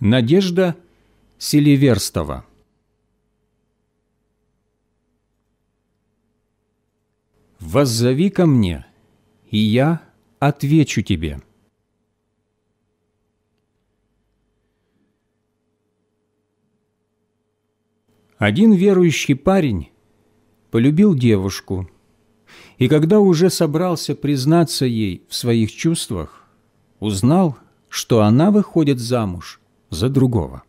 Надежда Селиверстова «Воззови ко мне, и я отвечу тебе». Один верующий парень полюбил девушку, и когда уже собрался признаться ей в своих чувствах, узнал, что она выходит замуж за другого.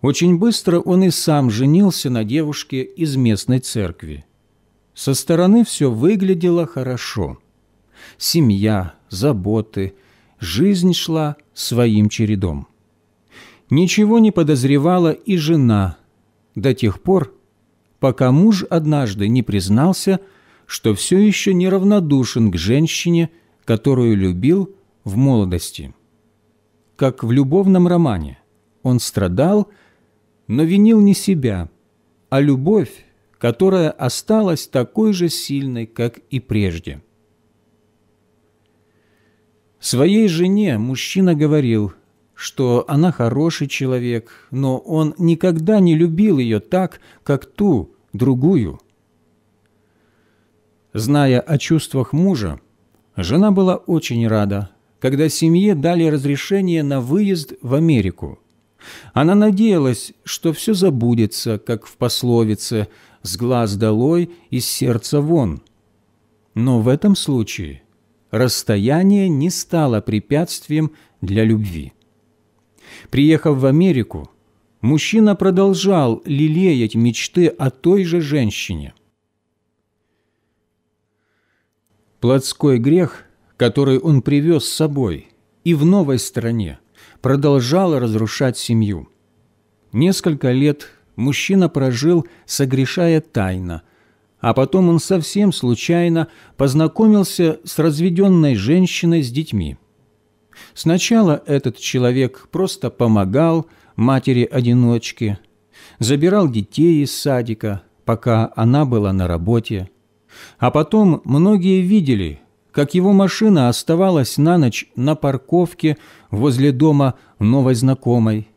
Очень быстро он и сам женился на девушке из местной церкви. Со стороны все выглядело хорошо. Семья, заботы, жизнь шла своим чередом. Ничего не подозревала и жена до тех пор, пока муж однажды не признался, что все еще неравнодушен к женщине, которую любил в молодости как в любовном романе. Он страдал, но винил не себя, а любовь, которая осталась такой же сильной, как и прежде. Своей жене мужчина говорил, что она хороший человек, но он никогда не любил ее так, как ту, другую. Зная о чувствах мужа, жена была очень рада, когда семье дали разрешение на выезд в Америку. Она надеялась, что все забудется, как в пословице «с глаз долой, из сердца вон». Но в этом случае расстояние не стало препятствием для любви. Приехав в Америку, мужчина продолжал лелеять мечты о той же женщине. Плотской грех который он привез с собой, и в новой стране продолжал разрушать семью. Несколько лет мужчина прожил, согрешая тайно, а потом он совсем случайно познакомился с разведенной женщиной с детьми. Сначала этот человек просто помогал матери-одиночке, забирал детей из садика, пока она была на работе. А потом многие видели, как его машина оставалась на ночь на парковке возле дома новой знакомой.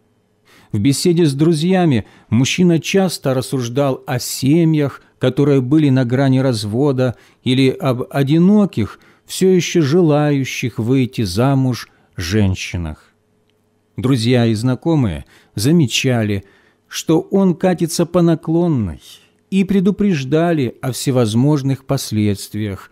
В беседе с друзьями мужчина часто рассуждал о семьях, которые были на грани развода, или об одиноких, все еще желающих выйти замуж женщинах. Друзья и знакомые замечали, что он катится по наклонной, и предупреждали о всевозможных последствиях,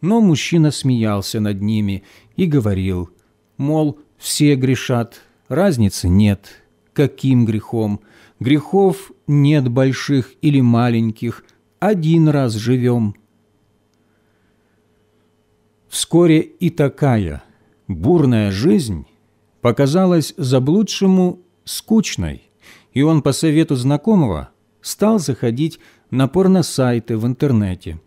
но мужчина смеялся над ними и говорил, мол, все грешат, разницы нет, каким грехом. Грехов нет больших или маленьких, один раз живем. Вскоре и такая бурная жизнь показалась заблудшему скучной, и он по совету знакомого стал заходить на порно сайты в интернете –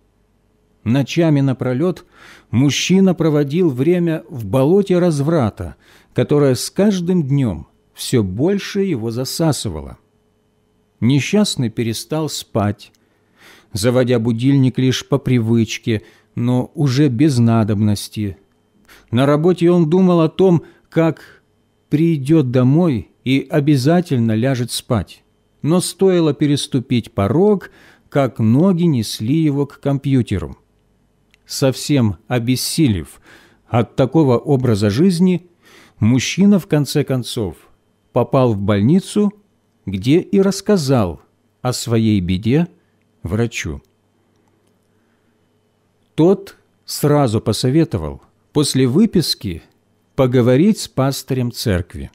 Ночами напролет мужчина проводил время в болоте разврата, которое с каждым днем все больше его засасывало. Несчастный перестал спать, заводя будильник лишь по привычке, но уже без надобности. На работе он думал о том, как придет домой и обязательно ляжет спать. Но стоило переступить порог, как ноги несли его к компьютеру совсем обессилев от такого образа жизни, мужчина в конце концов попал в больницу, где и рассказал о своей беде врачу. Тот сразу посоветовал после выписки поговорить с пастырем церкви.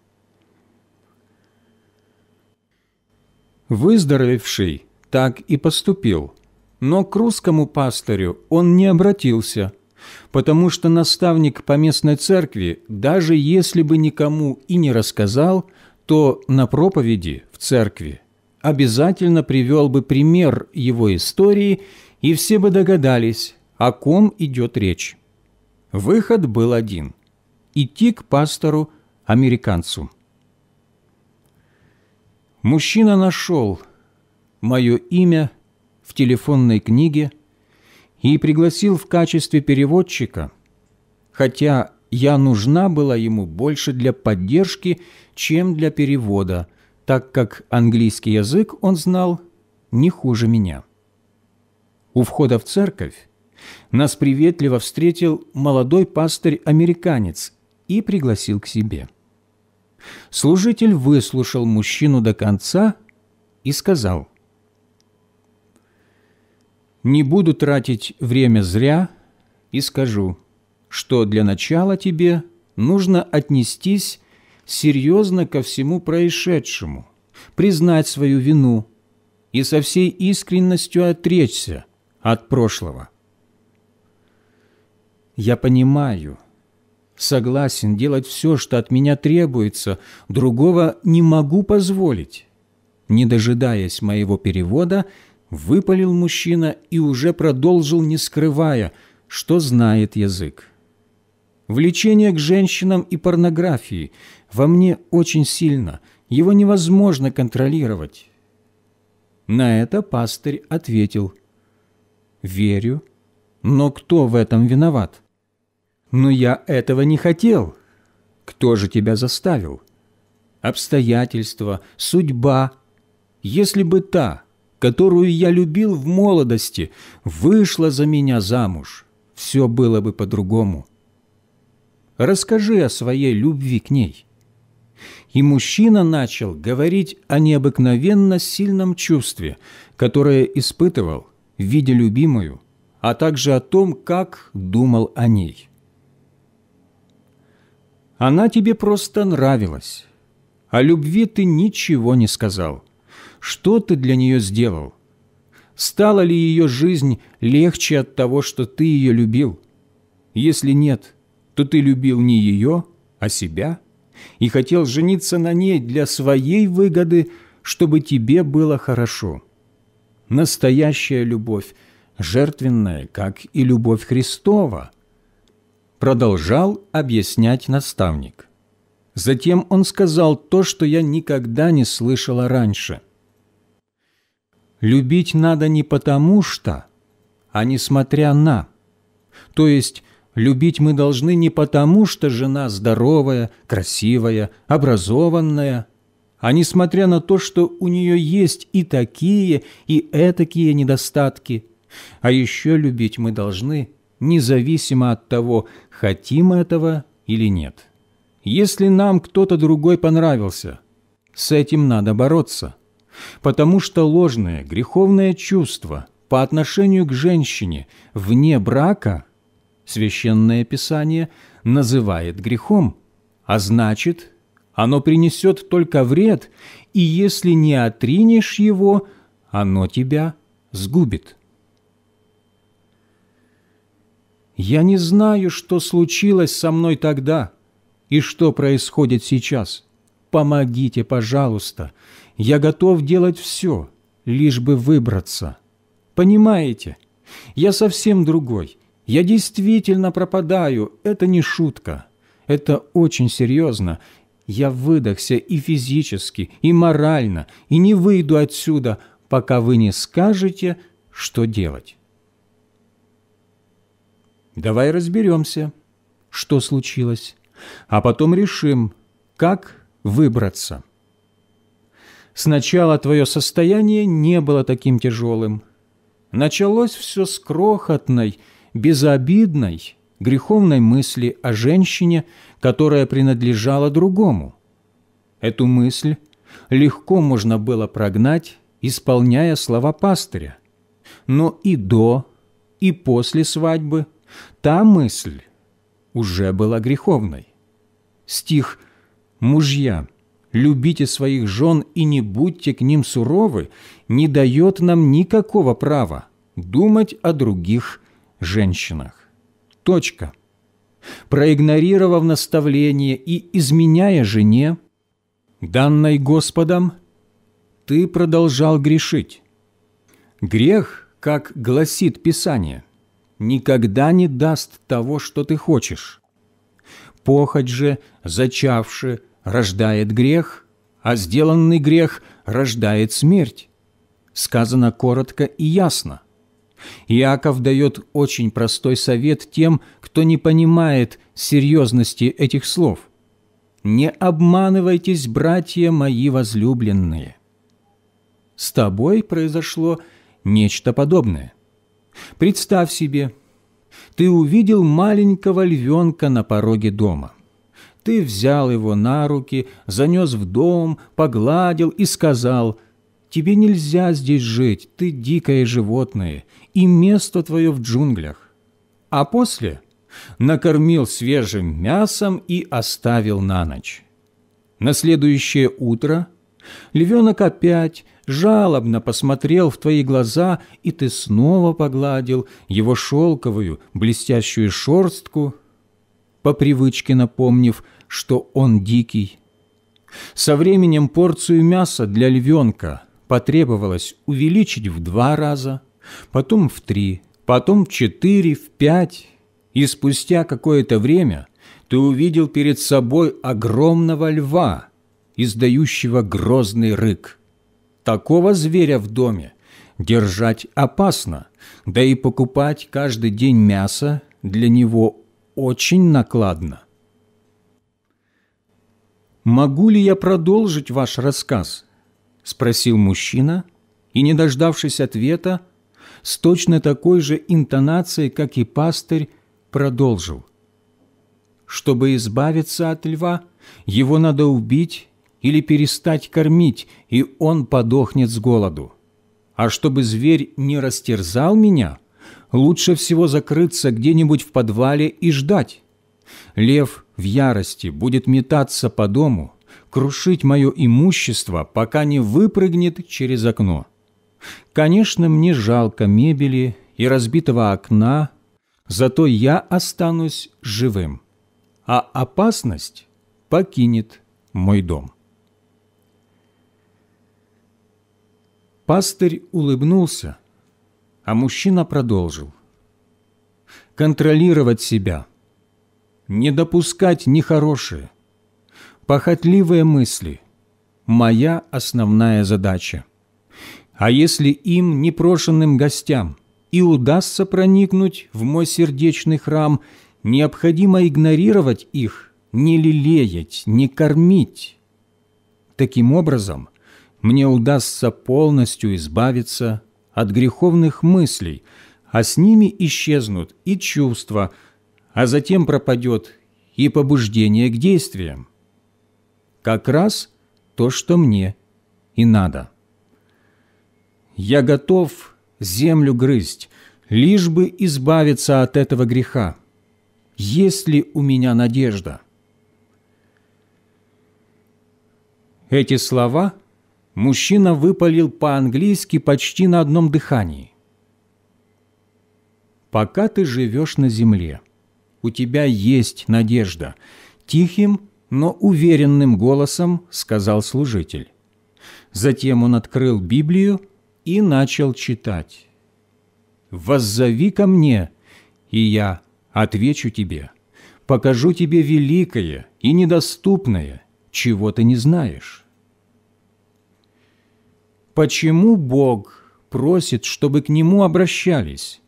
Выздоровевший так и поступил – но к русскому пастырю он не обратился, потому что наставник по местной церкви, даже если бы никому и не рассказал, то на проповеди в церкви обязательно привел бы пример его истории, и все бы догадались, о ком идет речь. Выход был один – идти к пастору-американцу. Мужчина нашел мое имя – телефонной книге и пригласил в качестве переводчика, хотя я нужна была ему больше для поддержки, чем для перевода, так как английский язык он знал не хуже меня. У входа в церковь нас приветливо встретил молодой пастырь-американец и пригласил к себе. Служитель выслушал мужчину до конца и сказал – не буду тратить время зря и скажу, что для начала тебе нужно отнестись серьезно ко всему происшедшему, признать свою вину и со всей искренностью отречься от прошлого. Я понимаю, согласен делать все, что от меня требуется, другого не могу позволить. Не дожидаясь моего перевода, Выпалил мужчина и уже продолжил, не скрывая, что знает язык. Влечение к женщинам и порнографии во мне очень сильно, его невозможно контролировать. На это пастырь ответил. «Верю, но кто в этом виноват?» «Но я этого не хотел. Кто же тебя заставил?» «Обстоятельства, судьба. Если бы та, которую я любил в молодости, вышла за меня замуж, все было бы по-другому. Расскажи о своей любви к ней». И мужчина начал говорить о необыкновенно сильном чувстве, которое испытывал, видя любимую, а также о том, как думал о ней. Она тебе просто нравилась. О любви ты ничего не сказал что ты для нее сделал? Стала ли ее жизнь легче от того, что ты ее любил? Если нет, то ты любил не ее, а себя, и хотел жениться на ней для своей выгоды, чтобы тебе было хорошо. Настоящая любовь, жертвенная, как и любовь Христова, продолжал объяснять наставник. Затем он сказал то, что я никогда не слышала раньше – любить надо не потому что, а несмотря на. То есть любить мы должны не потому, что жена здоровая, красивая, образованная, а несмотря на то, что у нее есть и такие, и этакие недостатки. А еще любить мы должны независимо от того, хотим этого или нет. Если нам кто-то другой понравился, с этим надо бороться – потому что ложное, греховное чувство по отношению к женщине вне брака Священное Писание называет грехом, а значит, оно принесет только вред, и если не отринешь его, оно тебя сгубит. Я не знаю, что случилось со мной тогда и что происходит сейчас – Помогите, пожалуйста. Я готов делать все, лишь бы выбраться. Понимаете? Я совсем другой. Я действительно пропадаю. Это не шутка. Это очень серьезно. Я выдохся и физически, и морально, и не выйду отсюда, пока вы не скажете, что делать. Давай разберемся, что случилось, а потом решим, как выбраться. Сначала твое состояние не было таким тяжелым. Началось все с крохотной, безобидной, греховной мысли о женщине, которая принадлежала другому. Эту мысль легко можно было прогнать, исполняя слова пастыря. Но и до, и после свадьбы та мысль уже была греховной. Стих – Мужья, любите своих жен и не будьте к ним суровы, не дает нам никакого права думать о других женщинах. Точка. Проигнорировав наставление и изменяя жене, данной Господом, ты продолжал грешить. Грех, как гласит Писание, никогда не даст того, что ты хочешь, Похоть же, зачавши, рождает грех, а сделанный грех рождает смерть. Сказано коротко и ясно. Иаков дает очень простой совет тем, кто не понимает серьезности этих слов. «Не обманывайтесь, братья мои возлюбленные». С тобой произошло нечто подобное. Представь себе – ты увидел маленького львенка на пороге дома. Ты взял его на руки, занес в дом, погладил и сказал, «Тебе нельзя здесь жить, ты дикое животное, и место твое в джунглях». А после накормил свежим мясом и оставил на ночь. На следующее утро львенок опять жалобно посмотрел в твои глаза, и ты снова погладил его шелковую, блестящую шерстку, по привычке напомнив, что он дикий. Со временем порцию мяса для львенка потребовалось увеличить в два раза, потом в три, потом в четыре, в пять, и спустя какое-то время ты увидел перед собой огромного льва, издающего грозный рык. Такого зверя в доме держать опасно, да и покупать каждый день мясо для него очень накладно. «Могу ли я продолжить ваш рассказ?» – спросил мужчина, и, не дождавшись ответа, с точно такой же интонацией, как и пастырь, продолжил. «Чтобы избавиться от льва, его надо убить или перестать кормить, и он подохнет с голоду. А чтобы зверь не растерзал меня, лучше всего закрыться где-нибудь в подвале и ждать. Лев в ярости будет метаться по дому, крушить мое имущество, пока не выпрыгнет через окно. Конечно, мне жалко мебели и разбитого окна, зато я останусь живым, а опасность покинет мой дом. Пастырь улыбнулся, а мужчина продолжил. Контролировать себя, не допускать нехорошие, похотливые мысли – моя основная задача. А если им, непрошенным гостям, и удастся проникнуть в мой сердечный храм, необходимо игнорировать их, не лелеять, не кормить. Таким образом – мне удастся полностью избавиться от греховных мыслей, а с ними исчезнут и чувства, а затем пропадет и побуждение к действиям. Как раз то, что мне и надо. Я готов землю грызть, лишь бы избавиться от этого греха. Есть ли у меня надежда? Эти слова – мужчина выпалил по-английски почти на одном дыхании. «Пока ты живешь на земле, у тебя есть надежда», – тихим, но уверенным голосом сказал служитель. Затем он открыл Библию и начал читать. «Воззови ко мне, и я отвечу тебе, покажу тебе великое и недоступное, чего ты не знаешь». Почему Бог просит, чтобы к Нему обращались?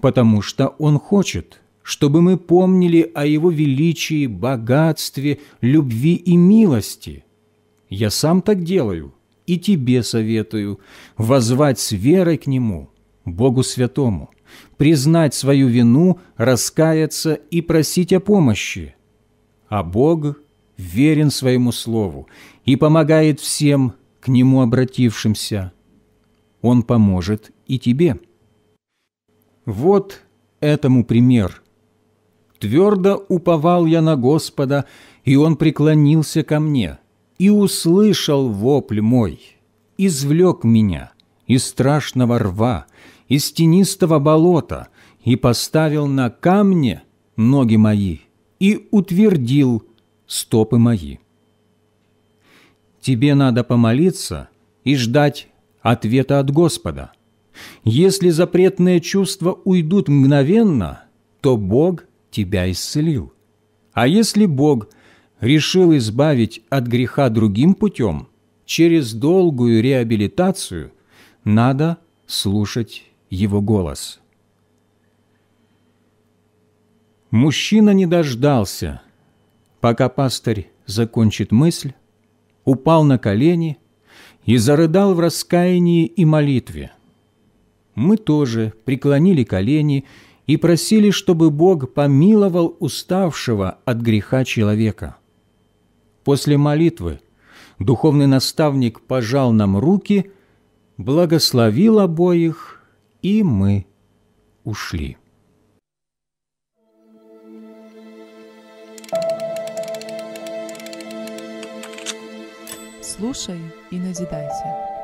Потому что Он хочет, чтобы мы помнили о Его величии, богатстве, любви и милости. Я сам так делаю и тебе советую возвать с верой к Нему, Богу Святому, признать свою вину, раскаяться и просить о помощи. А Бог верен Своему Слову и помогает всем, к Нему обратившимся, Он поможет и тебе. Вот этому пример. Твердо уповал я на Господа, и Он преклонился ко мне, и услышал вопль мой, извлек меня из страшного рва, из тенистого болота, и поставил на камне ноги мои, и утвердил стопы мои тебе надо помолиться и ждать ответа от Господа. Если запретные чувства уйдут мгновенно, то Бог тебя исцелил. А если Бог решил избавить от греха другим путем, через долгую реабилитацию, надо слушать Его голос. Мужчина не дождался, пока пастырь закончит мысль, упал на колени и зарыдал в раскаянии и молитве. Мы тоже преклонили колени и просили, чтобы Бог помиловал уставшего от греха человека. После молитвы духовный наставник пожал нам руки, благословил обоих, и мы ушли. слушай и назидайся.